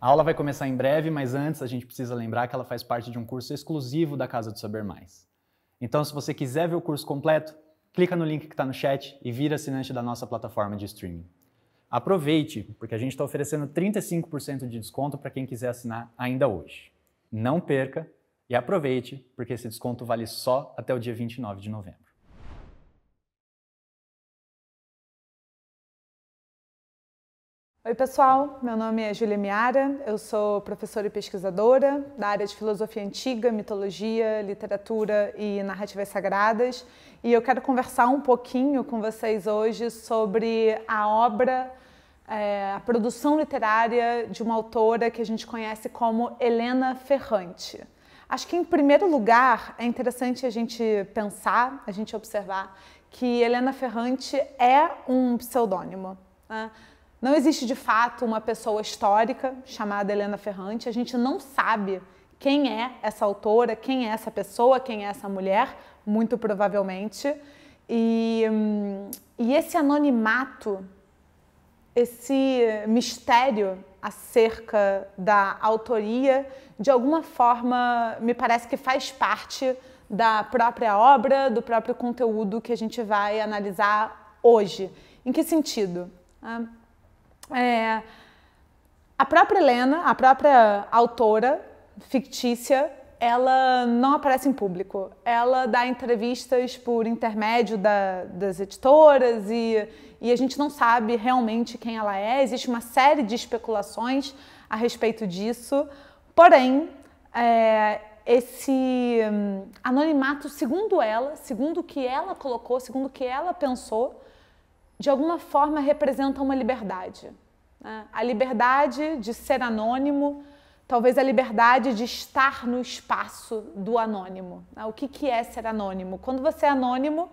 A aula vai começar em breve, mas antes a gente precisa lembrar que ela faz parte de um curso exclusivo da Casa do Saber Mais. Então, se você quiser ver o curso completo, clica no link que está no chat e vira assinante da nossa plataforma de streaming. Aproveite, porque a gente está oferecendo 35% de desconto para quem quiser assinar ainda hoje. Não perca e aproveite, porque esse desconto vale só até o dia 29 de novembro. Oi, pessoal. Meu nome é Julia Miara. Eu sou professora e pesquisadora da área de filosofia antiga, mitologia, literatura e narrativas sagradas. E eu quero conversar um pouquinho com vocês hoje sobre a obra, é, a produção literária de uma autora que a gente conhece como Helena Ferrante. Acho que, em primeiro lugar, é interessante a gente pensar, a gente observar que Helena Ferrante é um pseudônimo. Né? Não existe de fato uma pessoa histórica chamada Helena Ferrante, a gente não sabe quem é essa autora, quem é essa pessoa, quem é essa mulher, muito provavelmente. E, hum, e esse anonimato, esse mistério acerca da autoria, de alguma forma, me parece que faz parte da própria obra, do próprio conteúdo que a gente vai analisar hoje. Em que sentido? Ah é, a própria Helena, a própria autora fictícia, ela não aparece em público. Ela dá entrevistas por intermédio da, das editoras e, e a gente não sabe realmente quem ela é. Existe uma série de especulações a respeito disso. Porém, é, esse hum, anonimato, segundo ela, segundo o que ela colocou, segundo o que ela pensou, de alguma forma representa uma liberdade. Né? A liberdade de ser anônimo, talvez a liberdade de estar no espaço do anônimo. Né? O que, que é ser anônimo? Quando você é anônimo,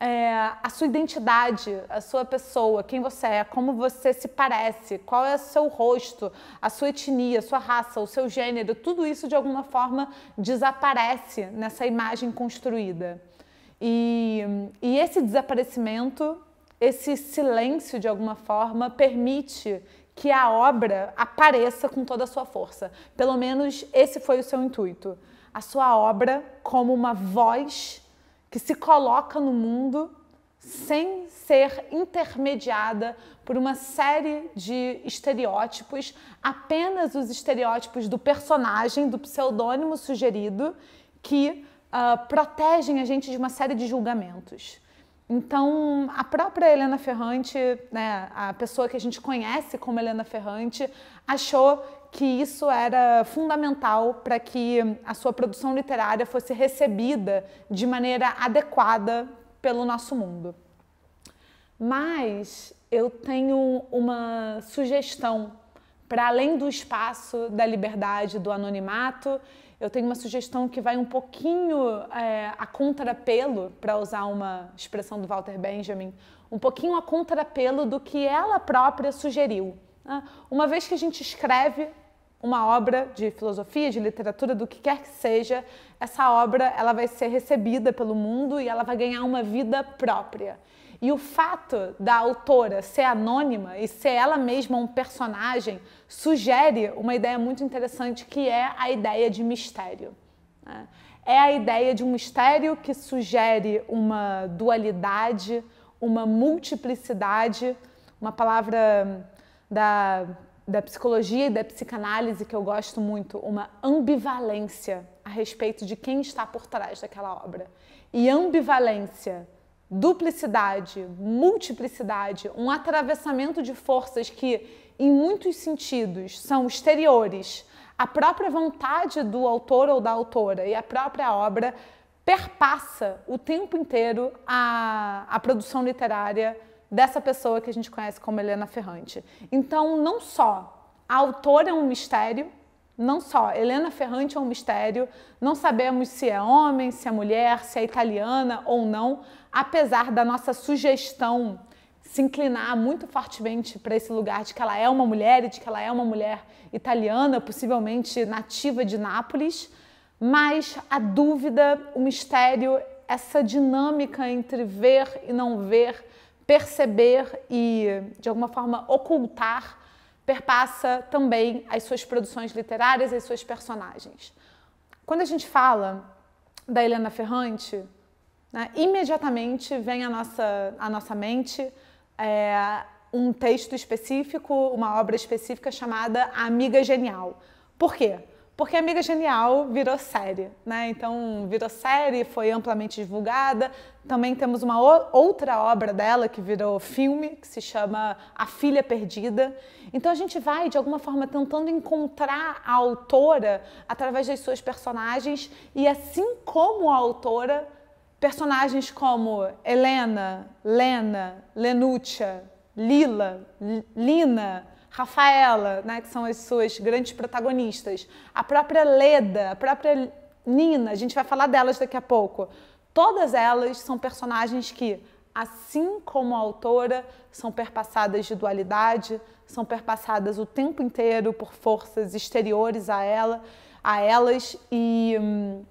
é, a sua identidade, a sua pessoa, quem você é, como você se parece, qual é o seu rosto, a sua etnia, a sua raça, o seu gênero, tudo isso de alguma forma desaparece nessa imagem construída. E, e esse desaparecimento esse silêncio, de alguma forma, permite que a obra apareça com toda a sua força. Pelo menos esse foi o seu intuito. A sua obra como uma voz que se coloca no mundo sem ser intermediada por uma série de estereótipos, apenas os estereótipos do personagem, do pseudônimo sugerido, que uh, protegem a gente de uma série de julgamentos. Então, a própria Helena Ferrante, né, a pessoa que a gente conhece como Helena Ferrante, achou que isso era fundamental para que a sua produção literária fosse recebida de maneira adequada pelo nosso mundo. Mas eu tenho uma sugestão para além do espaço da liberdade, do anonimato eu tenho uma sugestão que vai um pouquinho é, a contrapelo, para usar uma expressão do Walter Benjamin, um pouquinho a contrapelo do que ela própria sugeriu. Né? Uma vez que a gente escreve uma obra de filosofia, de literatura, do que quer que seja, essa obra ela vai ser recebida pelo mundo e ela vai ganhar uma vida própria. E o fato da autora ser anônima e ser ela mesma um personagem sugere uma ideia muito interessante que é a ideia de mistério. Né? É a ideia de um mistério que sugere uma dualidade, uma multiplicidade, uma palavra da da psicologia e da psicanálise que eu gosto muito, uma ambivalência a respeito de quem está por trás daquela obra. E ambivalência, duplicidade, multiplicidade, um atravessamento de forças que, em muitos sentidos, são exteriores à própria vontade do autor ou da autora e a própria obra perpassa o tempo inteiro a, a produção literária dessa pessoa que a gente conhece como Helena Ferrante. Então, não só a autora é um mistério, não só Helena Ferrante é um mistério, não sabemos se é homem, se é mulher, se é italiana ou não, apesar da nossa sugestão se inclinar muito fortemente para esse lugar de que ela é uma mulher e de que ela é uma mulher italiana, possivelmente nativa de Nápoles, mas a dúvida, o mistério, essa dinâmica entre ver e não ver, perceber e, de alguma forma, ocultar, perpassa também as suas produções literárias e as suas personagens. Quando a gente fala da Helena Ferrante, né, imediatamente vem à nossa, à nossa mente é, um texto específico, uma obra específica chamada A Amiga Genial. Por quê? Porque Amiga Genial virou série, né? Então, virou série, foi amplamente divulgada. Também temos uma outra obra dela que virou filme, que se chama A Filha Perdida. Então, a gente vai, de alguma forma, tentando encontrar a autora através das suas personagens e, assim como a autora, personagens como Helena, Lena, Lenúcia, Lila, Lina, Rafaela, né, que são as suas grandes protagonistas, a própria Leda, a própria Nina, a gente vai falar delas daqui a pouco. Todas elas são personagens que, assim como a autora, são perpassadas de dualidade, são perpassadas o tempo inteiro por forças exteriores a ela, a elas e hum,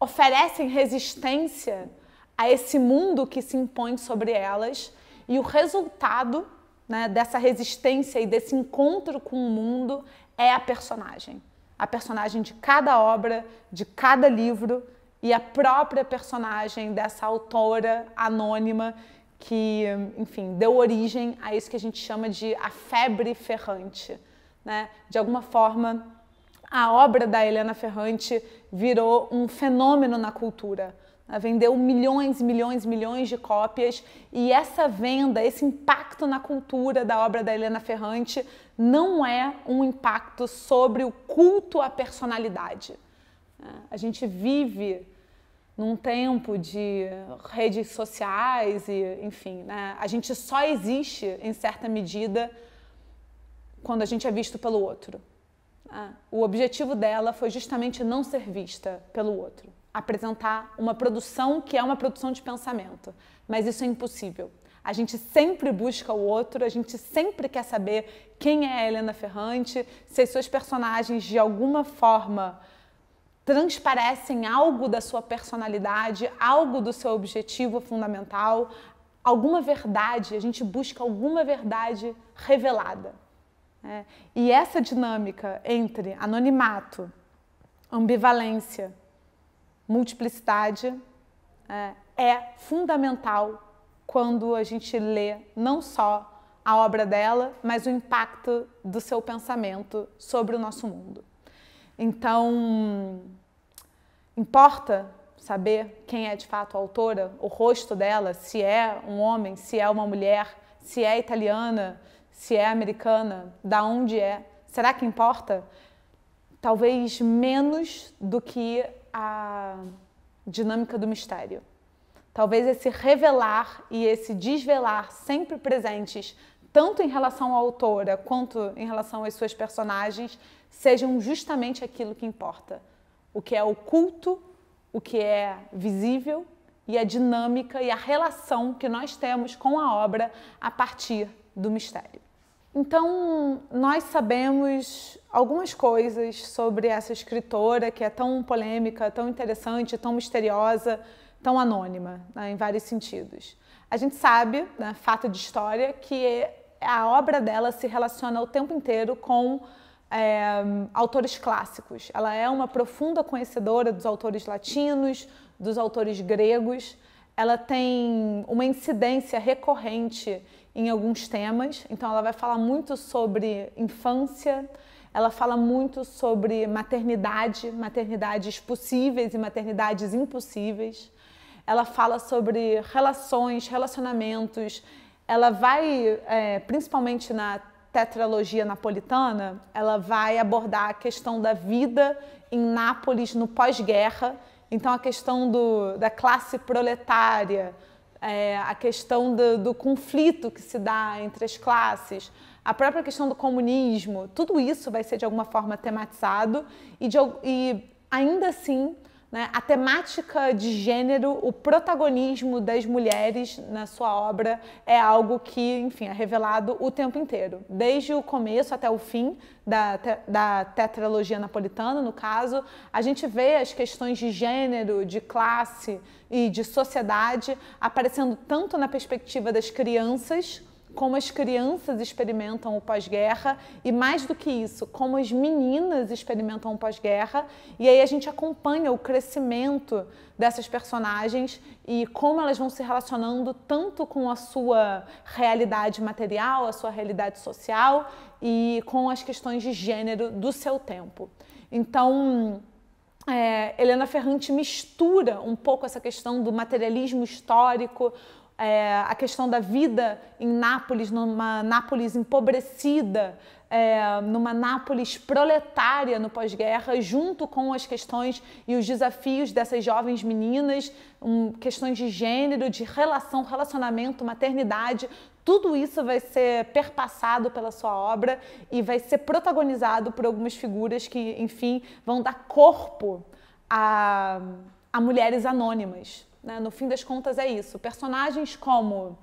oferecem resistência a esse mundo que se impõe sobre elas e o resultado né, dessa resistência e desse encontro com o mundo é a personagem. A personagem de cada obra, de cada livro e a própria personagem dessa autora anônima que, enfim, deu origem a isso que a gente chama de a febre ferrante. Né? De alguma forma, a obra da Helena Ferrante virou um fenômeno na cultura vendeu milhões, milhões, milhões de cópias e essa venda, esse impacto na cultura da obra da Helena Ferrante não é um impacto sobre o culto à personalidade. A gente vive num tempo de redes sociais e, enfim, né? a gente só existe em certa medida quando a gente é visto pelo outro. Ah, o objetivo dela foi justamente não ser vista pelo outro apresentar uma produção que é uma produção de pensamento, mas isso é impossível. A gente sempre busca o outro, a gente sempre quer saber quem é a Helena Ferrante, se as suas personagens de alguma forma transparecem algo da sua personalidade, algo do seu objetivo fundamental, alguma verdade, a gente busca alguma verdade revelada. Né? E essa dinâmica entre anonimato, ambivalência multiplicidade é, é fundamental quando a gente lê não só a obra dela, mas o impacto do seu pensamento sobre o nosso mundo. Então, importa saber quem é de fato a autora, o rosto dela, se é um homem, se é uma mulher, se é italiana, se é americana, da onde é. Será que importa? Talvez menos do que a dinâmica do mistério. Talvez esse revelar e esse desvelar sempre presentes, tanto em relação à autora quanto em relação às suas personagens, sejam justamente aquilo que importa. O que é oculto, o que é visível e a dinâmica e a relação que nós temos com a obra a partir do mistério. Então, nós sabemos algumas coisas sobre essa escritora que é tão polêmica, tão interessante, tão misteriosa, tão anônima, né, em vários sentidos. A gente sabe, né, fato de história, que a obra dela se relaciona o tempo inteiro com é, autores clássicos. Ela é uma profunda conhecedora dos autores latinos, dos autores gregos. Ela tem uma incidência recorrente em alguns temas. Então, ela vai falar muito sobre infância, ela fala muito sobre maternidade, maternidades possíveis e maternidades impossíveis. Ela fala sobre relações, relacionamentos. Ela vai, é, principalmente na tetralogia napolitana, ela vai abordar a questão da vida em Nápoles no pós-guerra. Então, a questão do, da classe proletária, é, a questão do, do conflito que se dá entre as classes, a própria questão do comunismo, tudo isso vai ser de alguma forma tematizado e, de, e ainda assim né? A temática de gênero, o protagonismo das mulheres na sua obra é algo que, enfim, é revelado o tempo inteiro, desde o começo até o fim da, da tetralogia napolitana, no caso, a gente vê as questões de gênero, de classe e de sociedade aparecendo tanto na perspectiva das crianças como as crianças experimentam o pós-guerra e mais do que isso, como as meninas experimentam o pós-guerra. E aí a gente acompanha o crescimento dessas personagens e como elas vão se relacionando tanto com a sua realidade material, a sua realidade social e com as questões de gênero do seu tempo. Então, é, Helena Ferrante mistura um pouco essa questão do materialismo histórico é, a questão da vida em Nápoles, numa Nápoles empobrecida, é, numa Nápoles proletária no pós-guerra, junto com as questões e os desafios dessas jovens meninas, um, questões de gênero, de relação, relacionamento, maternidade, tudo isso vai ser perpassado pela sua obra e vai ser protagonizado por algumas figuras que, enfim, vão dar corpo a, a mulheres anônimas. Né? No fim das contas, é isso. Personagens como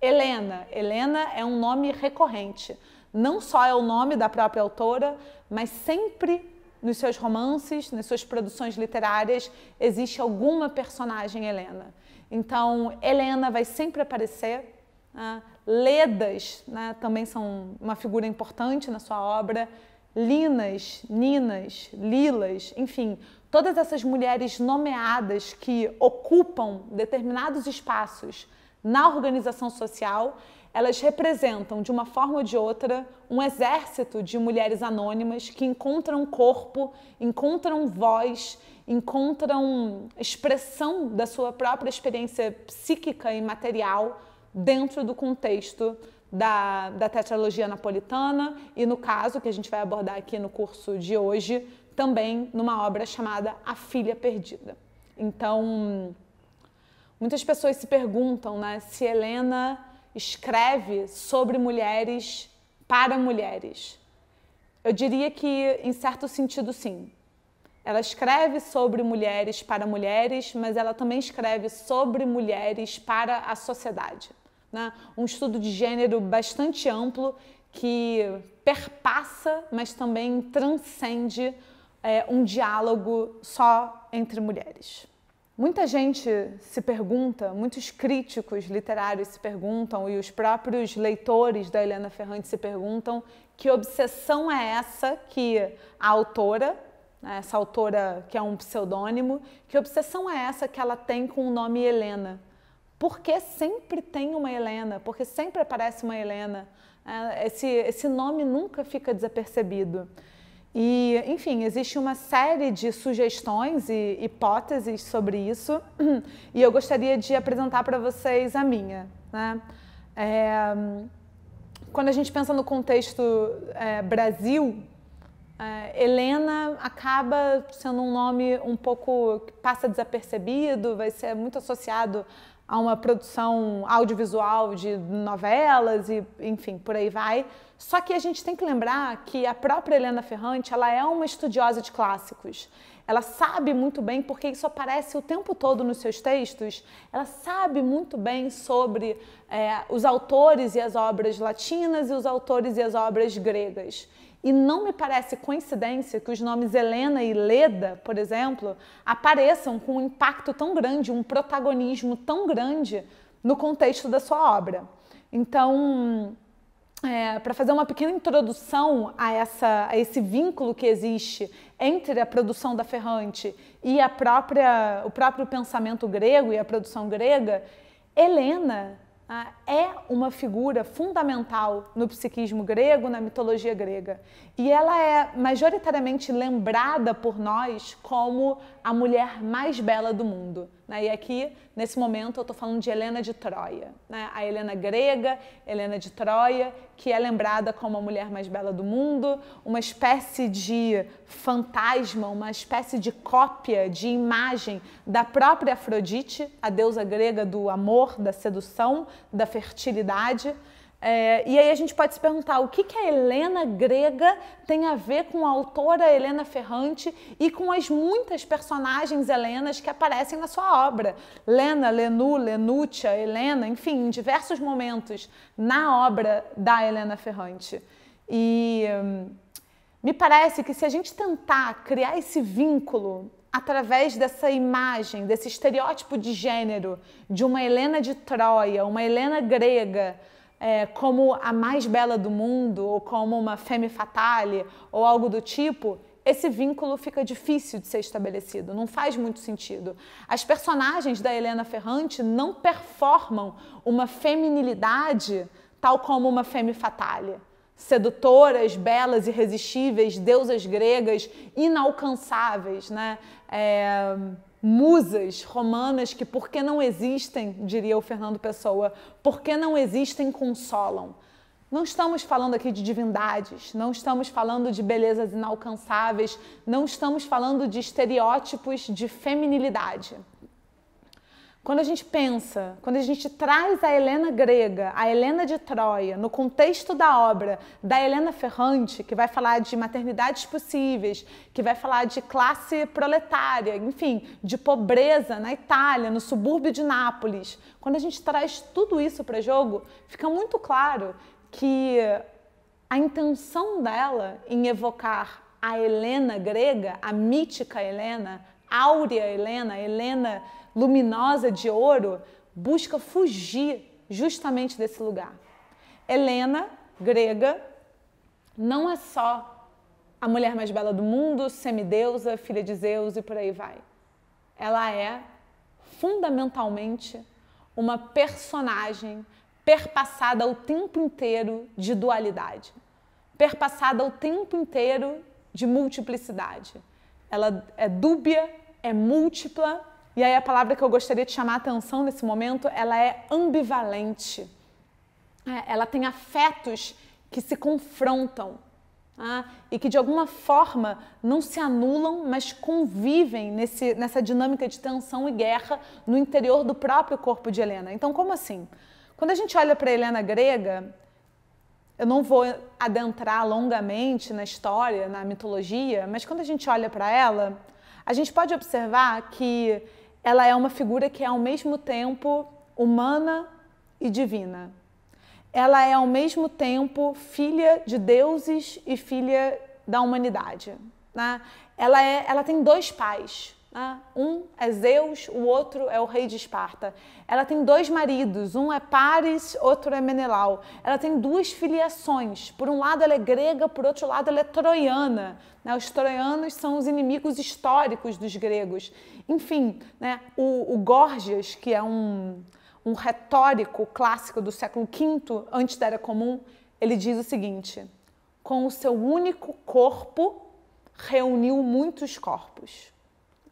Helena. Helena é um nome recorrente. Não só é o nome da própria autora, mas sempre nos seus romances, nas suas produções literárias, existe alguma personagem Helena. Então, Helena vai sempre aparecer. Né? Ledas né? também são uma figura importante na sua obra. Linas, Ninas, Lilas, enfim, todas essas mulheres nomeadas que ocupam determinados espaços na organização social, elas representam, de uma forma ou de outra, um exército de mulheres anônimas que encontram corpo, encontram voz, encontram expressão da sua própria experiência psíquica e material dentro do contexto da, da tetralogia napolitana e, no caso, que a gente vai abordar aqui no curso de hoje, também numa obra chamada A Filha Perdida. Então, muitas pessoas se perguntam né, se Helena escreve sobre mulheres para mulheres. Eu diria que, em certo sentido, sim. Ela escreve sobre mulheres para mulheres, mas ela também escreve sobre mulheres para a sociedade. Né? Um estudo de gênero bastante amplo que perpassa, mas também transcende é, um diálogo só entre mulheres. Muita gente se pergunta, muitos críticos literários se perguntam e os próprios leitores da Helena Ferrante se perguntam que obsessão é essa que a autora, né, essa autora que é um pseudônimo, que obsessão é essa que ela tem com o nome Helena? Porque sempre tem uma Helena, porque sempre aparece uma Helena. É, esse, esse nome nunca fica desapercebido. E, enfim, existe uma série de sugestões e hipóteses sobre isso, e eu gostaria de apresentar para vocês a minha. Né? É, quando a gente pensa no contexto é, Brasil, é, Helena acaba sendo um nome um pouco que passa desapercebido, vai ser muito associado a uma produção audiovisual de novelas e, enfim, por aí vai. Só que a gente tem que lembrar que a própria Helena Ferrante, ela é uma estudiosa de clássicos. Ela sabe muito bem, porque isso aparece o tempo todo nos seus textos, ela sabe muito bem sobre é, os autores e as obras latinas e os autores e as obras gregas. E não me parece coincidência que os nomes Helena e Leda, por exemplo, apareçam com um impacto tão grande, um protagonismo tão grande no contexto da sua obra. Então, é, para fazer uma pequena introdução a, essa, a esse vínculo que existe entre a produção da Ferrante e a própria, o próprio pensamento grego e a produção grega, Helena ah, é uma figura fundamental no psiquismo grego, na mitologia grega. E ela é majoritariamente lembrada por nós como a mulher mais bela do mundo. Né? E aqui, nesse momento, eu estou falando de Helena de Troia. Né? A Helena grega, Helena de Troia, que é lembrada como a mulher mais bela do mundo, uma espécie de fantasma, uma espécie de cópia, de imagem da própria Afrodite, a deusa grega do amor, da sedução, da fertilidade. É, e aí a gente pode se perguntar o que, que a Helena grega tem a ver com a autora Helena Ferrante e com as muitas personagens helenas que aparecem na sua obra. Lena, Lenu, Lenúcia, Helena, enfim, em diversos momentos na obra da Helena Ferrante. E hum, me parece que se a gente tentar criar esse vínculo através dessa imagem, desse estereótipo de gênero de uma Helena de Troia, uma Helena grega, é, como a mais bela do mundo, ou como uma femme fatale, ou algo do tipo, esse vínculo fica difícil de ser estabelecido, não faz muito sentido. As personagens da Helena Ferrante não performam uma feminilidade tal como uma femme fatale. Sedutoras, belas, irresistíveis, deusas gregas, inalcançáveis, né? É musas romanas que, porque não existem, diria o Fernando Pessoa, porque não existem, consolam. Não estamos falando aqui de divindades, não estamos falando de belezas inalcançáveis, não estamos falando de estereótipos de feminilidade. Quando a gente pensa, quando a gente traz a Helena grega, a Helena de Troia, no contexto da obra da Helena Ferrante, que vai falar de maternidades possíveis, que vai falar de classe proletária, enfim, de pobreza na Itália, no subúrbio de Nápoles, quando a gente traz tudo isso para jogo, fica muito claro que a intenção dela em evocar a Helena grega, a mítica Helena, áurea Helena, Helena luminosa de ouro busca fugir justamente desse lugar. Helena, grega, não é só a mulher mais bela do mundo, semideusa, filha de Zeus e por aí vai. Ela é fundamentalmente uma personagem perpassada o tempo inteiro de dualidade, perpassada o tempo inteiro de multiplicidade. Ela é dúbia, é múltipla e aí a palavra que eu gostaria de chamar a atenção nesse momento, ela é ambivalente. É, ela tem afetos que se confrontam ah, e que de alguma forma não se anulam, mas convivem nesse, nessa dinâmica de tensão e guerra no interior do próprio corpo de Helena. Então, como assim? Quando a gente olha para Helena grega, eu não vou adentrar longamente na história, na mitologia, mas quando a gente olha para ela, a gente pode observar que ela é uma figura que é ao mesmo tempo humana e divina. Ela é ao mesmo tempo filha de deuses e filha da humanidade. Né? Ela, é, ela tem dois pais. Ah, um é Zeus, o outro é o rei de Esparta. Ela tem dois maridos, um é Paris, outro é Menelau. Ela tem duas filiações. Por um lado ela é grega, por outro lado ela é troiana. Né? Os troianos são os inimigos históricos dos gregos. Enfim, né, o Gorgias, que é um, um retórico clássico do século V antes da Era Comum, ele diz o seguinte: com o seu único corpo reuniu muitos corpos.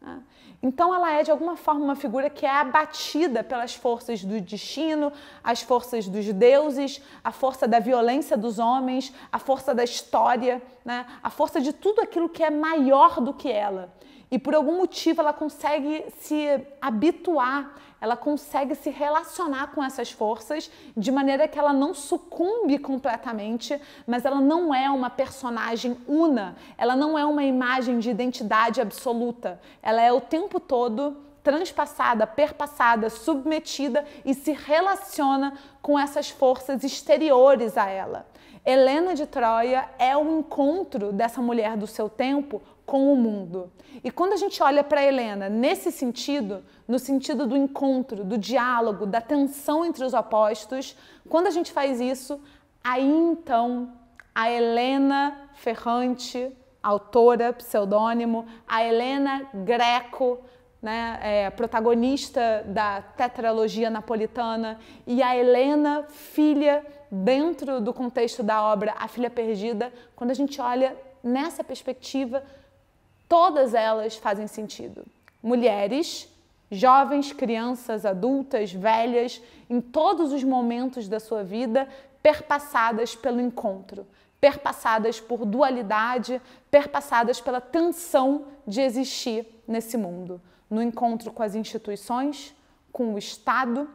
Ah. Então ela é de alguma forma uma figura que é abatida pelas forças do destino, as forças dos deuses, a força da violência dos homens, a força da história, né? a força de tudo aquilo que é maior do que ela. E por algum motivo ela consegue se habituar, ela consegue se relacionar com essas forças de maneira que ela não sucumbe completamente, mas ela não é uma personagem una, ela não é uma imagem de identidade absoluta. Ela é o tempo todo transpassada, perpassada, submetida e se relaciona com essas forças exteriores a ela. Helena de Troia é o encontro dessa mulher do seu tempo com o mundo. E quando a gente olha para Helena nesse sentido, no sentido do encontro, do diálogo, da tensão entre os opostos, quando a gente faz isso, aí então a Helena Ferrante, autora, pseudônimo, a Helena Greco, né, é, protagonista da tetralogia napolitana, e a Helena, filha, dentro do contexto da obra A Filha Perdida, quando a gente olha nessa perspectiva, todas elas fazem sentido. Mulheres, jovens, crianças, adultas, velhas, em todos os momentos da sua vida, perpassadas pelo encontro, perpassadas por dualidade, perpassadas pela tensão de existir nesse mundo no encontro com as instituições, com o Estado,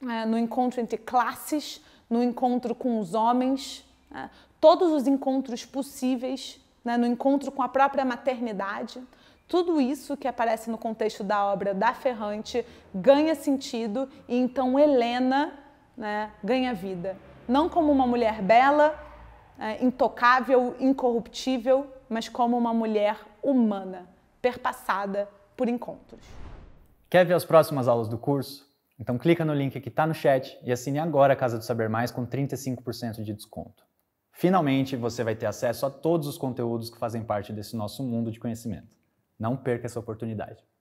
né, no encontro entre classes, no encontro com os homens, né, todos os encontros possíveis, né, no encontro com a própria maternidade. Tudo isso que aparece no contexto da obra da Ferrante ganha sentido e então Helena né, ganha vida. Não como uma mulher bela, é, intocável, incorruptível, mas como uma mulher humana, perpassada por encontros. Quer ver as próximas aulas do curso? Então clica no link que está no chat e assine agora a Casa do Saber Mais com 35% de desconto. Finalmente, você vai ter acesso a todos os conteúdos que fazem parte desse nosso mundo de conhecimento. Não perca essa oportunidade.